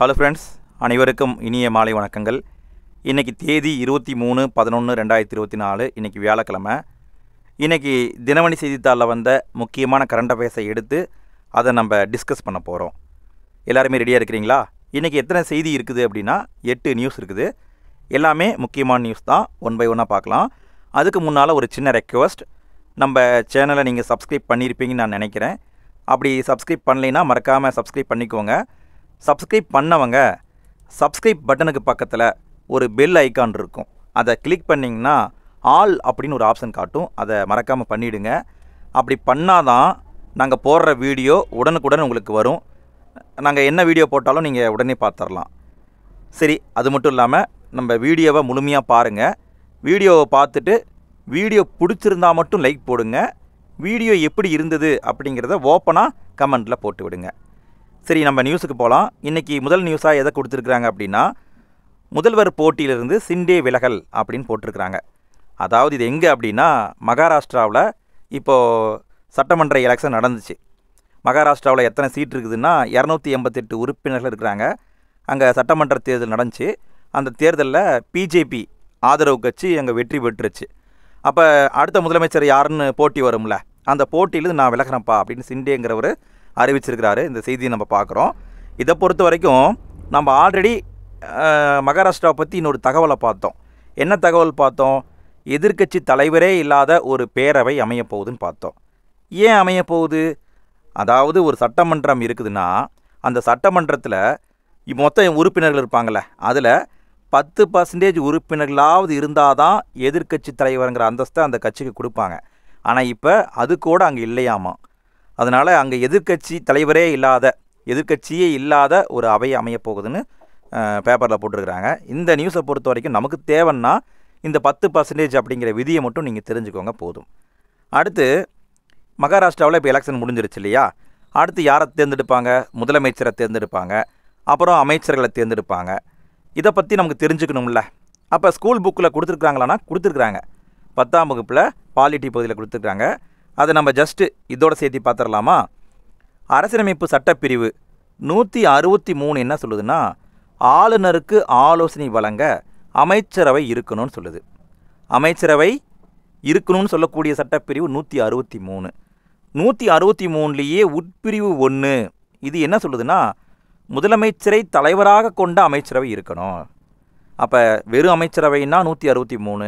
hello friends அனைவருக்கும் இனிய மாலை வணக்கங்கள் இன்றைக்கி தேதி இருபத்தி மூணு பதினொன்று ரெண்டாயிரத்தி இருபத்தி நாலு இன்றைக்கி வியாழக்கிழமை இன்றைக்கி தினமணி செய்தித்தாளில் வந்த முக்கியமான கரண்ட் அஃபேர்ஸை எடுத்து அதை நம்ம டிஸ்கஸ் பண்ண போகிறோம் எல்லாருமே ரெடியாக இருக்கிறீங்களா இன்றைக்கி எத்தனை செய்தி இருக்குது அப்படின்னா எட்டு நியூஸ் இருக்குது எல்லாமே முக்கியமான நியூஸ் தான் ஒன் பை ஒன்னாக பார்க்கலாம் அதுக்கு முன்னால் ஒரு சின்ன ரெக்வஸ்ட் நம்ம சேனலை நீங்கள் சப்ஸ்கிரைப் பண்ணியிருப்பீங்கன்னு நான் நினைக்கிறேன் அப்படி சப்ஸ்கிரைப் பண்ணலைன்னா மறக்காமல் சப்ஸ்கிரைப் பண்ணிக்கோங்க சப்ஸ்கிரைப் பண்ணவங்க சப்ஸ்கிரைப் பட்டனுக்கு பக்கத்தில் ஒரு பெல் ஐக்கான் இருக்கும் அதை கிளிக் பண்ணிங்கன்னா ஆல் அப்படின்னு ஒரு ஆப்ஷன் காட்டும் அதை மறக்காமல் பண்ணிவிடுங்க அப்படி பண்ணாதான் நாங்கள் போடுற வீடியோ உடனுக்குடன் உங்களுக்கு வரும் நாங்கள் என்ன வீடியோ போட்டாலும் நீங்கள் உடனே பார்த்துடலாம் சரி அது மட்டும் இல்லாமல் நம்ம வீடியோவை முழுமையாக பாருங்கள் வீடியோவை பார்த்துட்டு வீடியோ பிடிச்சிருந்தா மட்டும் லைக் போடுங்க வீடியோ எப்படி இருந்தது அப்படிங்கிறத ஓப்பனாக கமெண்ட்டில் போட்டு விடுங்க சரி நம்ம நியூஸுக்கு போகலாம் இன்றைக்கி முதல் நியூஸாக எதை கொடுத்துருக்குறாங்க அப்படின்னா முதல்வர் போட்டியிலிருந்து சிண்டே விலகல் அப்படின்னு போட்டிருக்கிறாங்க அதாவது இது எங்கே அப்படின்னா மகாராஷ்டிராவில் இப்போது சட்டமன்ற எலெக்ஷன் நடந்துச்சு மகாராஷ்டிராவில் எத்தனை சீட் இருக்குதுன்னா இரநூத்தி எண்பத்தெட்டு உறுப்பினர்கள் இருக்கிறாங்க அங்கே சட்டமன்ற தேர்தல் நடந்துச்சு அந்த தேர்தலில் பிஜேபி ஆதரவு கட்சி அங்கே வெற்றி பெற்றுச்சு அப்போ அடுத்த முதலமைச்சர் யாருன்னு போட்டி வரும்ல அந்த போட்டியிலேருந்து நான் விலகிறேன்ப்பா அப்படின்னு சிண்டேங்கிறவர் அறிவிச்சிருக்கிறாரு இந்த செய்தியை நம்ம பார்க்குறோம் இதை பொறுத்த வரைக்கும் நம்ம ஆல்ரெடி மகாராஷ்டிராவை பற்றி இன்னொரு தகவலை பார்த்தோம் என்ன தகவல் பார்த்தோம் எதிர்கட்சி தலைவரே இல்லாத ஒரு பேரவை அமையப்போகுதுன்னு பார்த்தோம் ஏன் அமையப்போகுது அதாவது ஒரு சட்டமன்றம் இருக்குதுன்னா அந்த சட்டமன்றத்தில் மொத்தம் உறுப்பினர்கள் இருப்பாங்கள்ல அதில் பத்து பர்சன்டேஜ் உறுப்பினர்களாவது இருந்தால் தான் எதிர்கட்சி தலைவருங்கிற அந்தஸ்தை அந்த கட்சிக்கு கொடுப்பாங்க ஆனால் இப்போ அது கூட அங்கே இல்லையாமா அதனால் அங்கே எதிர்கட்சி தலைவரே இல்லாத எதிர்கட்சியே இல்லாத ஒரு அவை அமையப்போகுதுன்னு பேப்பரில் போட்டிருக்கிறாங்க இந்த நியூஸை பொறுத்த வரைக்கும் நமக்கு தேவைன்னா இந்த பத்து பர்சன்டேஜ் அப்படிங்கிற விதியை மட்டும் நீங்கள் தெரிஞ்சுக்கோங்க போதும் அடுத்து மகாராஷ்டிராவில் இப்போ எலெக்ஷன் முடிஞ்சிருச்சு இல்லையா அடுத்து யாரை தேர்ந்தெடுப்பாங்க முதலமைச்சரை தேர்ந்தெடுப்பாங்க அப்புறம் அமைச்சர்களை தேர்ந்தெடுப்பாங்க இதை பற்றி நமக்கு தெரிஞ்சுக்கணும்ல அப்போ ஸ்கூல் புக்கில் கொடுத்துருக்குறாங்களான்னா கொடுத்துருக்குறாங்க பத்தாம் வகுப்பில் பாலிட்டி பகுதியில் கொடுத்துருக்குறாங்க அதை நம்ம ஜஸ்ட்டு இதோடு சேர்த்து பார்த்துடலாமா அரசியலமைப்பு சட்டப்பிரிவு நூற்றி அறுபத்தி மூணு என்ன சொல்லுதுன்னா ஆளுநருக்கு ஆலோசனை வழங்க அமைச்சரவை இருக்கணும்னு சொல்லுது அமைச்சரவை இருக்கணும்னு சொல்லக்கூடிய சட்டப்பிரிவு நூற்றி அறுபத்தி மூணு நூற்றி அறுபத்தி மூணுலேயே உட்பிரிவு ஒன்று இது என்ன சொல்லுதுன்னா முதலமைச்சரை தலைவராக கொண்ட அமைச்சரவை இருக்கணும் அப்போ வெறும் அமைச்சரவைன்னா நூற்றி அறுபத்தி மூணு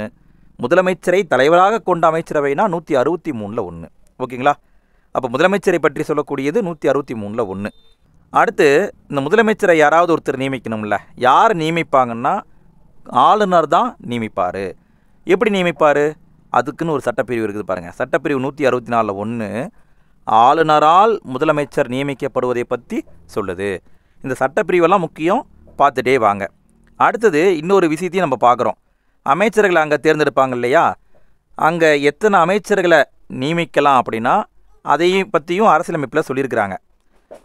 முதலமைச்சரை தலைவராக கொண்ட அமைச்சரவைனா நூற்றி அறுபத்தி மூணில் ஒன்று ஓகேங்களா அப்போ முதலமைச்சரை பற்றி சொல்லக்கூடியது நூற்றி அறுபத்தி மூணில் ஒன்று அடுத்து இந்த முதலமைச்சரை யாராவது ஒருத்தர் நியமிக்கணும்ல யார் நியமிப்பாங்கன்னா ஆளுநர் தான் நியமிப்பார் எப்படி நியமிப்பார் அதுக்குன்னு ஒரு சட்டப்பிரிவு இருக்குது பாருங்கள் சட்டப்பிரிவு நூற்றி அறுபத்தி நாலில் ஒன்று ஆளுநரால் முதலமைச்சர் நியமிக்கப்படுவதை பற்றி சொல்லுது இந்த சட்டப்பிரிவெல்லாம் முக்கியம் பார்த்துட்டே வாங்க அடுத்தது இன்னொரு விஷயத்தையும் நம்ம பார்க்குறோம் அமைச்சர்களை அங்கே தேர்ந்தெடுப்பாங்க இல்லையா அங்கே எத்தனை அமைச்சர்களை நியமிக்கலாம் அப்படின்னா அதையும் பற்றியும் அரசியலமைப்பில் சொல்லியிருக்கிறாங்க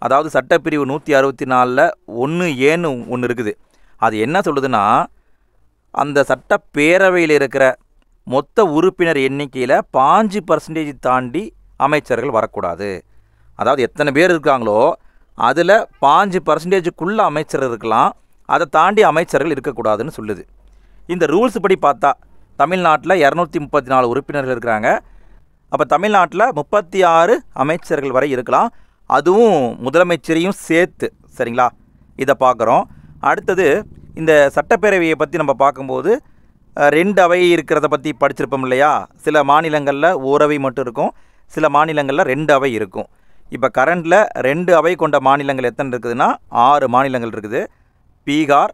அதாவது சட்டப்பிரிவு நூற்றி அறுபத்தி நாலில் ஒன்று ஏன்னு ஒன்று இருக்குது அது என்ன சொல்லுதுன்னா அந்த சட்டப்பேரவையில் இருக்கிற மொத்த உறுப்பினர் எண்ணிக்கையில் பாஞ்சு பர்சன்டேஜ் தாண்டி அமைச்சர்கள் வரக்கூடாது அதாவது எத்தனை பேர் இருக்காங்களோ அதில் பாஞ்சு பர்சன்டேஜுக்குள்ளே அமைச்சர் இருக்கலாம் அதை தாண்டி அமைச்சர்கள் இருக்கக்கூடாதுன்னு சொல்லுது இந்த ரூல்ஸ் படி பார்த்தா தமிழ்நாட்டில் இரநூத்தி முப்பத்தி நாலு உறுப்பினர்கள் இருக்கிறாங்க அப்போ தமிழ்நாட்டில் முப்பத்தி ஆறு அமைச்சர்கள் வரை இருக்கலாம் அதுவும் முதலமைச்சரையும் சேர்த்து சரிங்களா இதை பார்க்குறோம் அடுத்தது இந்த சட்டப்பேரவையை பற்றி நம்ம பார்க்கும்போது ரெண்டு அவை இருக்கிறத பற்றி படிச்சிருப்போம் இல்லையா சில மாநிலங்களில் ஓரவை மட்டும் இருக்கும் சில மாநிலங்களில் ரெண்டு அவை இருக்கும் இப்போ கரண்டில் ரெண்டு அவை கொண்ட மாநிலங்கள் எத்தனை இருக்குதுன்னா ஆறு மாநிலங்கள் இருக்குது பீகார்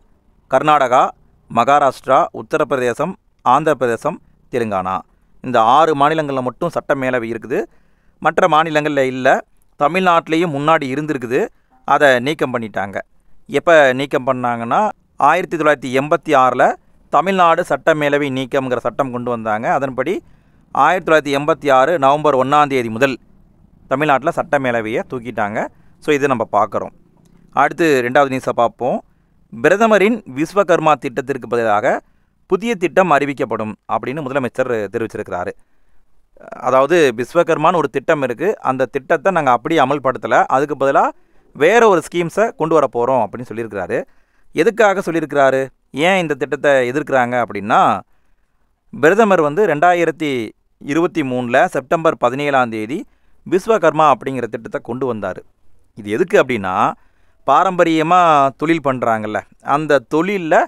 கர்நாடகா மகாராஷ்டிரா உத்தரப்பிரதேசம் ஆந்திர பிரதேசம் தெலுங்கானா இந்த ஆறு மாநிலங்களில் மட்டும் சட்ட மேலவை இருக்குது மற்ற மாநிலங்களில் இல்லை தமிழ்நாட்டிலையும் முன்னாடி இருந்திருக்குது அதை நீக்கம் பண்ணிட்டாங்க எப்போ நீக்கம் பண்ணாங்கன்னா ஆயிரத்தி தொள்ளாயிரத்தி எண்பத்தி ஆறில் தமிழ்நாடு சட்ட மேலவை நீக்கம்ங்கிற சட்டம் கொண்டு வந்தாங்க அதன்படி ஆயிரத்தி தொள்ளாயிரத்தி எண்பத்தி ஆறு நவம்பர் ஒன்றாந்தேதி முதல் தமிழ்நாட்டில் சட்ட மேலவையை தூக்கிட்டாங்க ஸோ இதை நம்ம பார்க்குறோம் அடுத்து ரெண்டாவது நியூஸை பார்ப்போம் பிரதமரின் விஸ்வகர்மா திட்டத்திற்கு பதிலாக புதிய திட்டம் அறிவிக்கப்படும் அப்படின்னு முதலமைச்சர் தெரிவிச்சிருக்கிறாரு அதாவது விஸ்வகர்மான்னு ஒரு திட்டம் இருக்குது அந்த திட்டத்தை நாங்கள் அப்படியே அமல்படுத்தலை அதுக்கு பதிலாக வேறு ஒரு ஸ்கீம்ஸை கொண்டு வர போகிறோம் அப்படின்னு சொல்லியிருக்கிறாரு எதுக்காக சொல்லியிருக்கிறாரு ஏன் இந்த திட்டத்தை எதிர்க்கிறாங்க அப்படின்னா பிரதமர் வந்து ரெண்டாயிரத்தி இருபத்தி மூணில் செப்டம்பர் பதினேழாம் தேதி விஸ்வகர்மா அப்படிங்கிற திட்டத்தை கொண்டு வந்தார் இது எதுக்கு அப்படின்னா பாரம்பரியமாக தொழில் பண்ணுறாங்கல்ல அந்த தொழிலில்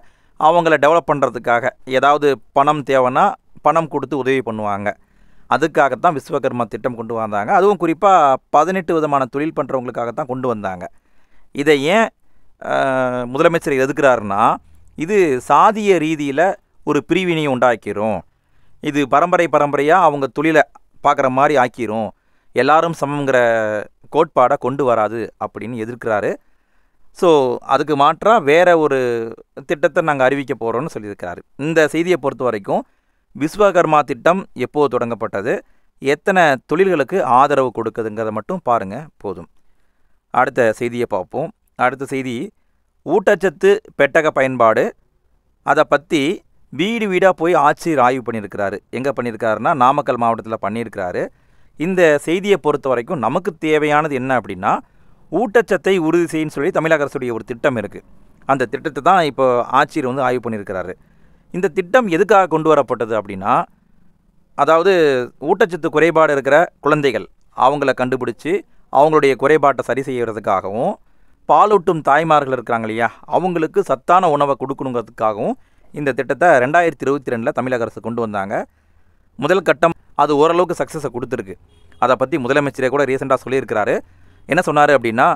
அவங்கள டெவலப் பண்ணுறதுக்காக ஏதாவது பணம் தேவைன்னா பணம் கொடுத்து உதவி பண்ணுவாங்க அதுக்காகத்தான் விஸ்வகர்மா திட்டம் கொண்டு வந்தாங்க அதுவும் குறிப்பாக பதினெட்டு விதமான தொழில் பண்ணுறவங்களுக்காகத்தான் கொண்டு வந்தாங்க இதை ஏன் முதலமைச்சர் எதுக்குறாருன்னா இது சாதிய ரீதியில் ஒரு பிரிவினை உண்டாக்கிரும் இது பரம்பரை பரம்பரையாக அவங்க தொழிலை பார்க்குற மாதிரி ஆக்கிரும் எல்லாரும் சமங்கிற கோட்பாடை கொண்டு வராது அப்படின்னு எதிர்க்கிறாரு ஸோ அதுக்கு மாற்றாக வேறு ஒரு திட்டத்தை நாங்கள் அறிவிக்க போகிறோம்னு சொல்லியிருக்கிறாரு இந்த செய்தியை பொறுத்த வரைக்கும் விஸ்வகர்மா திட்டம் எப்போது தொடங்கப்பட்டது எத்தனை தொழில்களுக்கு ஆதரவு கொடுக்குதுங்கிறத மட்டும் பாருங்கள் போதும் அடுத்த செய்தியை பார்ப்போம் அடுத்த செய்தி ஊட்டச்சத்து பெட்டக பயன்பாடு அதை பற்றி வீடு வீடாக போய் ஆட்சியர் ஆய்வு பண்ணியிருக்கிறாரு எங்கே பண்ணியிருக்காருன்னா நாமக்கல் மாவட்டத்தில் பண்ணியிருக்கிறாரு இந்த செய்தியை பொறுத்த வரைக்கும் நமக்கு தேவையானது என்ன அப்படின்னா ஊட்டச்சத்தை உறுதி செய்யன்னு சொல்லி தமிழக அரசுடைய ஒரு திட்டம் இருக்குது அந்த திட்டத்தை தான் இப்போ ஆட்சியர் வந்து ஆய்வு பண்ணியிருக்கிறாரு இந்த திட்டம் எதுக்காக கொண்டு வரப்பட்டது அப்படின்னா அதாவது ஊட்டச்சத்து குறைபாடு இருக்கிற குழந்தைகள் அவங்கள கண்டுபிடிச்சி அவங்களுடைய குறைபாட்டை சரி செய்கிறதுக்காகவும் பாலூட்டும் தாய்மார்கள் இருக்கிறாங்க இல்லையா அவங்களுக்கு சத்தான உணவை கொடுக்கணுங்கிறதுக்காகவும் இந்த திட்டத்தை ரெண்டாயிரத்தி இருபத்தி ரெண்டில் தமிழக அரசு கொண்டு வந்தாங்க முதல் கட்டம் அது ஓரளவுக்கு சக்ஸஸை கொடுத்துருக்கு அதை பற்றி முதலமைச்சரே கூட ரீசெண்டாக சொல்லியிருக்கிறாரு என்ன சொன்னார் அப்படின்னா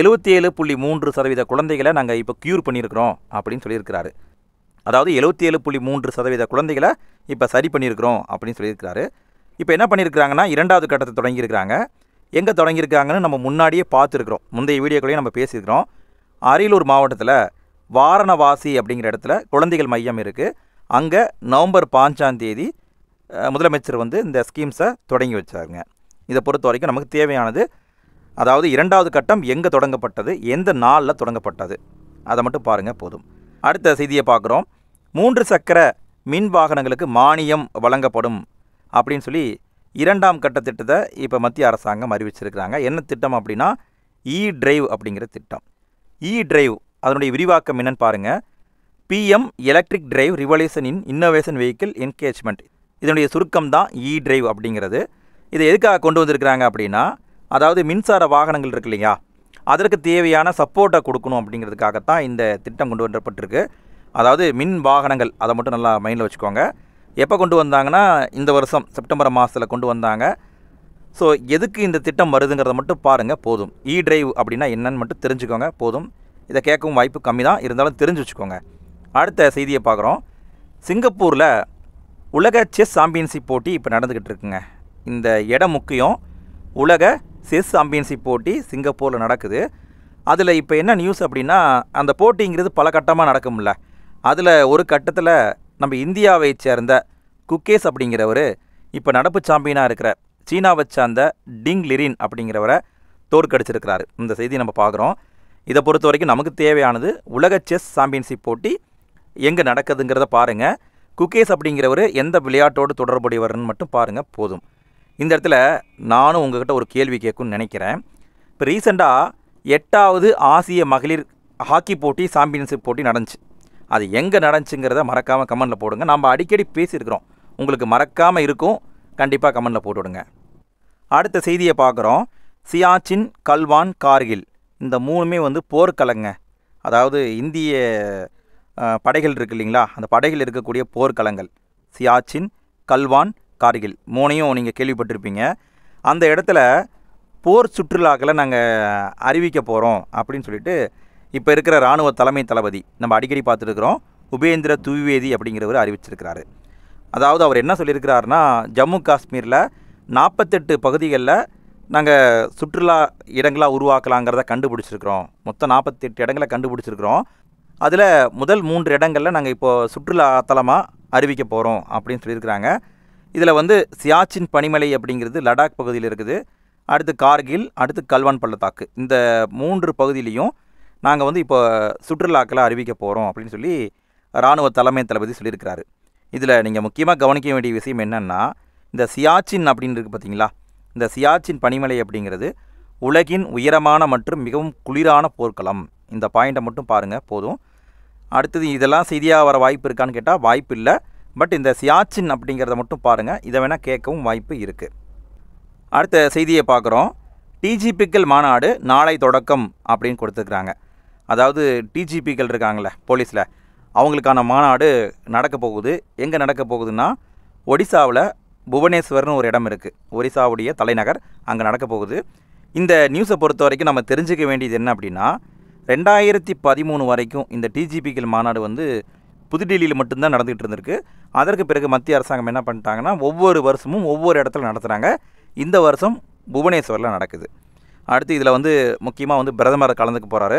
எழுபத்தி ஏழு புள்ளி மூன்று சதவீத குழந்தைகளை நாங்கள் இப்போ க்யூர் பண்ணியிருக்கிறோம் அப்படின்னு சொல்லியிருக்கிறாரு அதாவது எழுபத்தி ஏழு புள்ளி மூன்று சதவீத குழந்தைகளை இப்போ சரி பண்ணியிருக்கிறோம் அப்படின்னு சொல்லியிருக்கிறாரு இப்போ என்ன பண்ணியிருக்கிறாங்கன்னா இரண்டாவது கட்டத்தை தொடங்கியிருக்கிறாங்க எங்கே தொடங்கியிருக்காங்கன்னு நம்ம முன்னாடியே பார்த்துருக்குறோம் முந்தைய வீடியோக்களையும் நம்ம பேசியிருக்கிறோம் அரியலூர் மாவட்டத்தில் வாரணவாசி அப்படிங்கிற இடத்துல குழந்தைகள் மையம் இருக்குது அங்கே நவம்பர் பாஞ்சாம் தேதி முதலமைச்சர் வந்து இந்த ஸ்கீம்ஸை தொடங்கி வச்சாருங்க இதை பொறுத்த வரைக்கும் நமக்கு தேவையானது அதாவது இரண்டாவது கட்டம் எங்கே தொடங்கப்பட்டது எந்த நாளில் தொடங்கப்பட்டது அதை மட்டும் பாருங்கள் போதும் அடுத்த செய்தியை பார்க்குறோம் மூன்று சக்கர மின் வாகனங்களுக்கு மானியம் வழங்கப்படும் அப்படின்னு சொல்லி இரண்டாம் கட்ட திட்டத்தை இப்போ மத்திய அரசாங்கம் அறிவிச்சிருக்கிறாங்க என்ன திட்டம் அப்படின்னா இ டிரைவ் அப்படிங்கிற திட்டம் இ டிரைவ் அதனுடைய விரிவாக்கம் என்னென்னு பாருங்கள் PM electric drive revolution in innovation vehicle engagement இதனுடைய சுருக்கம் தான் இ டிரைவ் அப்படிங்கிறது இதை எதுக்காக கொண்டு வந்திருக்கிறாங்க அப்படின்னா அதாவது மின்சார வாகனங்கள் இருக்கு இல்லையா அதற்கு தேவையான சப்போர்ட்டை கொடுக்கணும் அப்படிங்கிறதுக்காகத்தான் இந்த திட்டம் கொண்டு வரப்பட்டிருக்கு அதாவது மின் வாகனங்கள் அதை மட்டும் நல்லா மைண்டில் வச்சுக்கோங்க எப்போ கொண்டு வந்தாங்கன்னா இந்த வருஷம் செப்டம்பர் மாதத்தில் கொண்டு வந்தாங்க ஸோ எதுக்கு இந்த திட்டம் வருதுங்கிறத மட்டும் பாருங்கள் போதும் இ டிரைவ் அப்படின்னா என்னன்னு மட்டும் தெரிஞ்சுக்கோங்க போதும் இதை கேட்கவும் வாய்ப்பு கம்மி தான் இருந்தாலும் தெரிஞ்சு வச்சுக்கோங்க அடுத்த செய்தியை பார்க்குறோம் சிங்கப்பூரில் உலக செஸ் சாம்பியன்ஷிப் போட்டி இப்போ நடந்துக்கிட்டு இருக்குங்க இந்த இடம் முக்கியம் உலக செஸ் சாம்பியன்ஷிப் போட்டி சிங்கப்பூரில் நடக்குது அதில் இப்போ என்ன நியூஸ் அப்படின்னா அந்த போட்டிங்கிறது பல கட்டமாக நடக்கும்ல அதில் ஒரு கட்டத்தில் நம்ம இந்தியாவை சேர்ந்த குக்கேஸ் அப்படிங்கிறவர் இப்போ நடப்பு சாம்பியனாக இருக்கிற சீனாவை சார்ந்த டிங் லிரின் அப்படிங்கிறவரை தோற்கடிச்சிருக்கிறாரு இந்த செய்தி நம்ம பார்க்குறோம் இதை பொறுத்த வரைக்கும் நமக்கு தேவையானது உலக செஸ் சாம்பியன்ஷிப் போட்டி எங்கே நடக்குதுங்கிறத பாருங்கள் குக்கேஸ் அப்படிங்கிறவர் எந்த விளையாட்டோடு தொடர்புடையவர்னு மட்டும் பாருங்கள் போதும் இந்த இடத்துல நானும் உங்ககிட்ட ஒரு கேள்வி கேட்கும்னு நினைக்கிறேன் இப்போ ரீசெண்டாக எட்டாவது ஆசிய மகளிர் ஹாக்கி போட்டி சாம்பியன்ஷிப் போட்டி நடந்துச்சு அது எங்கே நடந்துச்சுங்கிறத மறக்காமல் கமெண்டில் போடுங்க நம்ம அடிக்கடி பேசியிருக்கிறோம் உங்களுக்கு மறக்காமல் இருக்கும் கண்டிப்பாக கமெண்டில் போட்டுவிடுங்க அடுத்த செய்தியை பார்க்குறோம் சியாச்சின் கல்வான் கார்கில் இந்த மூணுமே வந்து போர்க்கலங்க அதாவது இந்திய படைகள் இருக்குது இல்லைங்களா அந்த படைகள் இருக்கக்கூடிய போர்க்கலங்கள் சியாச்சின் கல்வான் கார்கில் மூணையும் நீங்கள் கேள்விப்பட்டிருப்பீங்க அந்த இடத்துல போர் சுற்றுலாக்களை நாங்கள் அறிவிக்க போகிறோம் அப்படின்னு சொல்லிட்டு இப்போ இருக்கிற இராணுவ தலைமை தளபதி நம்ம அடிக்கடி பார்த்துருக்குறோம் உபேந்திர துவிவேதி அப்படிங்கிறவர் அறிவிச்சிருக்கிறாரு அதாவது அவர் என்ன சொல்லியிருக்கிறாருன்னா ஜம்மு காஷ்மீரில் நாற்பத்தெட்டு பகுதிகளில் நாங்கள் சுற்றுலா இடங்களாக உருவாக்கலாங்கிறத கண்டுபிடிச்சிருக்கிறோம் மொத்தம் நாற்பத்தெட்டு இடங்களை கண்டுபிடிச்சிருக்கிறோம் அதில் முதல் மூன்று இடங்களில் நாங்கள் இப்போது சுற்றுலா தலமாக அறிவிக்க போகிறோம் அப்படின்னு சொல்லியிருக்கிறாங்க இதில் வந்து சியாச்சின் பனிமலை அப்படிங்கிறது லடாக் பகுதியில் இருக்குது அடுத்து கார்கில் அடுத்து கல்வான் பள்ளத்தாக்கு இந்த மூன்று பகுதியிலையும் நாங்கள் வந்து இப்போ சுற்றுலாக்களை அறிவிக்க போகிறோம் அப்படின்னு சொல்லி இராணுவ தலைமை தளபதி சொல்லியிருக்கிறாரு இதில் நீங்கள் முக்கியமாக கவனிக்க வேண்டிய விஷயம் என்னென்னா இந்த சியாச்சின் அப்படின்னு இருக்குது பார்த்தீங்களா இந்த சியாச்சின் பனிமலை அப்படிங்கிறது உலகின் உயரமான மற்றும் மிகவும் குளிரான போர்க்களம் இந்த பாயிண்ட்டை மட்டும் பாருங்கள் போதும் அடுத்தது இதெல்லாம் செய்தியாக வர வாய்ப்பு இருக்கான்னு கேட்டால் வாய்ப்பு இல்லை பட் இந்த சியாச்சின் அப்படிங்கிறத மட்டும் பாருங்கள் இதை வேணால் கேட்கவும் வாய்ப்பு இருக்குது அடுத்த செய்தியை பார்க்குறோம் டிஜிபிக்கள் மாநாடு நாளை தொடக்கம் அப்படின்னு கொடுத்துருக்குறாங்க அதாவது டிஜிபிக்கள் இருக்காங்களே போலீஸில் அவங்களுக்கான மாநாடு நடக்க போகுது எங்கே நடக்க போகுதுன்னா ஒடிசாவில் புவனேஸ்வர்னு ஒரு இடம் இருக்குது ஒடிசாவுடைய தலைநகர் அங்கே நடக்க போகுது இந்த நியூஸை பொறுத்த வரைக்கும் நம்ம தெரிஞ்சுக்க வேண்டியது என்ன அப்படின்னா ரெண்டாயிரத்தி பதிமூணு வரைக்கும் இந்த டிஜிபிக்கள் மாநாடு வந்து புதுடெல்லியில் மட்டும்தான் நடந்துகிட்டு இருந்திருக்கு அதற்கு பிறகு மத்திய அரசாங்கம் என்ன பண்ணிட்டாங்கன்னா ஒவ்வொரு வருஷமும் ஒவ்வொரு இடத்துல நடத்துகிறாங்க இந்த வருஷம் புவனேஸ்வரில் நடக்குது அடுத்து இதில் வந்து முக்கியமாக வந்து பிரதமர் கலந்துக்க போகிறாரு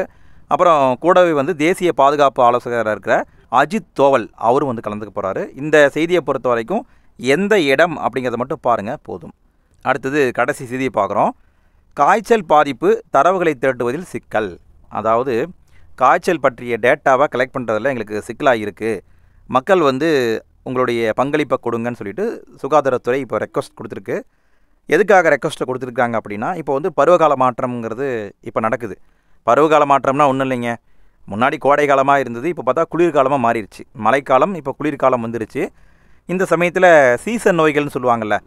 அப்புறம் கூடவே வந்து தேசிய பாதுகாப்பு ஆலோசகராக இருக்கிற அஜித் தோவல் அவரும் வந்து கலந்துக்க போகிறாரு இந்த செய்தியை பொறுத்த வரைக்கும் எந்த இடம் அப்படிங்கிறத மட்டும் பாருங்கள் போதும் அடுத்தது கடைசி செய்தியை பார்க்குறோம் காய்ச்சல் பாதிப்பு தரவுகளை திரட்டுவதில் சிக்கல் அதாவது காய்ச்சல் பற்றிய டேட்டாவை கலெக்ட் பண்ணுறதுல எங்களுக்கு சிக்கலாக இருக்குது மக்கள் வந்து உங்களுடைய பங்களிப்பை கொடுங்கன்னு சொல்லிட்டு சுகாதாரத்துறை இப்போ ரெக்வஸ்ட் கொடுத்துருக்கு எதுக்காக ரெக்வஸ்ட்டை கொடுத்துருக்காங்க அப்படின்னா இப்போ வந்து பருவகால மாற்றம்ங்கிறது இப்போ நடக்குது பருவகால மாற்றம்னா ஒன்றும் இல்லைங்க முன்னாடி கோடை காலமாக இருந்தது இப்போ பார்த்தா குளிர்காலமாக மாறிடுச்சு மழைக்காலம் இப்போ குளிர்காலம் வந்துருச்சு இந்த சமயத்தில் சீசன் நோய்கள்னு சொல்லுவாங்கள்ல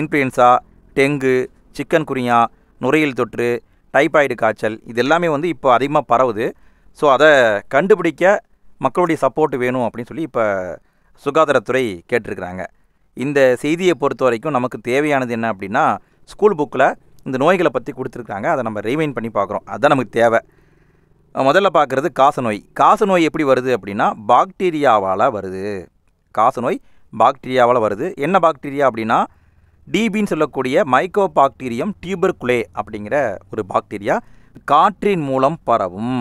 இன்ஃப்ளூயன்ஸா டெங்கு சிக்கன் குரியா நுரையீல் தொற்று டைபாய்டு காய்ச்சல் இது எல்லாமே வந்து இப்போ அதிகமாக பரவுது ஸோ அதை கண்டுபிடிக்க மக்களுடைய சப்போர்ட் வேணும் அப்படின்னு சொல்லி இப்போ சுகாதாரத்துறை கேட்டிருக்கிறாங்க இந்த செய்தியை பொறுத்த வரைக்கும் நமக்கு தேவையானது என்ன அப்படின்னா ஸ்கூல் புக்கில் இந்த நோய்களை பற்றி கொடுத்துருக்காங்க அதை நம்ம ரிமைண்ட் பண்ணி பார்க்குறோம் அதுதான் நமக்கு தேவை முதல்ல பார்க்குறது காசநோய் காசநோய் எப்படி வருது அப்படின்னா பாக்டீரியாவால் வருது காசநோய் பாக்டீரியாவால் வருது என்ன பாக்டீரியா அப்படின்னா டிபின்னு சொல்லக்கூடிய மைக்கோ பாக்டீரியம் டியூபர் குலே அப்படிங்கிற ஒரு பாக்டீரியா காற்றின் மூலம் பரவும்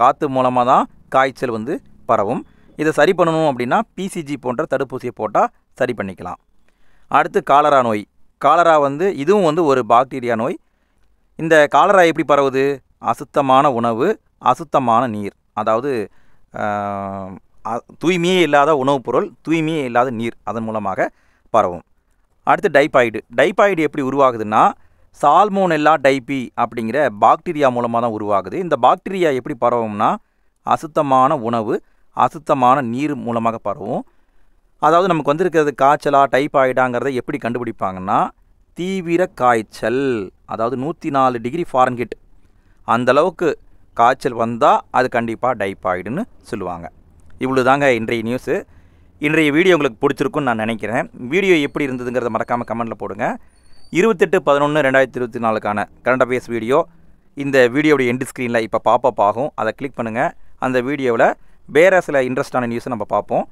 காற்று மூலமாக தான் காய்ச்சல் வந்து பரவும் இதை சரி பண்ணணும் அப்படின்னா பிசிஜி போன்ற தடுப்பூசியை போட்டால் சரி பண்ணிக்கலாம் அடுத்து காலரா நோய் காலரா வந்து இதுவும் வந்து ஒரு பாக்டீரியா நோய் இந்த காலரா எப்படி பரவுது அசுத்தமான உணவு அசுத்தமான நீர் அதாவது தூய்மையே இல்லாத உணவுப் பொருள் தூய்மையே இல்லாத நீர் அதன் மூலமாக பரவும் அடுத்து டைபாய்டு டைபாய்டு எப்படி உருவாகுதுன்னா சால்மோனெல்லா டைபி அப்படிங்கிற பாக்டீரியா மூலமாக தான் உருவாகுது இந்த பாக்டீரியா எப்படி பரவும்னா அசுத்தமான உணவு அசுத்தமான நீர் மூலமாக பரவும் அதாவது நமக்கு வந்திருக்கிறது டைப் டைஃபாய்டாங்கிறத எப்படி கண்டுபிடிப்பாங்கன்னா தீவிர காய்ச்சல் அதாவது நூற்றி நாலு டிகிரி ஃபாரன்கிட் அந்தளவுக்கு காய்ச்சல் வந்தால் அது கண்டிப்பாக டைஃபாய்டுன்னு சொல்லுவாங்க இவ்வளோ தாங்க இன்றைய நியூஸு இன்றைய வீடியோ உங்களுக்கு பிடிச்சிருக்குன்னு நான் நினைக்கிறேன் வீடியோ எப்படி இருந்ததுங்கிறத மறக்காமல் கமெண்டில் போடுங்க இருபத்தெட்டு பதினொன்று ரெண்டாயிரத்தி இருபத்தி நாலுக்கான கரண்ட் அஃபேர்ஸ் வீடியோ இந்த வீடியோடைய எண்டு ஸ்க்ரீனில் இப்போ பாப்பப் ஆகும் அதை கிளிக் பண்ணுங்கள் அந்த வீடியோவில் வேறு சில இன்ட்ரெஸ்டான நியூஸை நம்ம பார்ப்போம்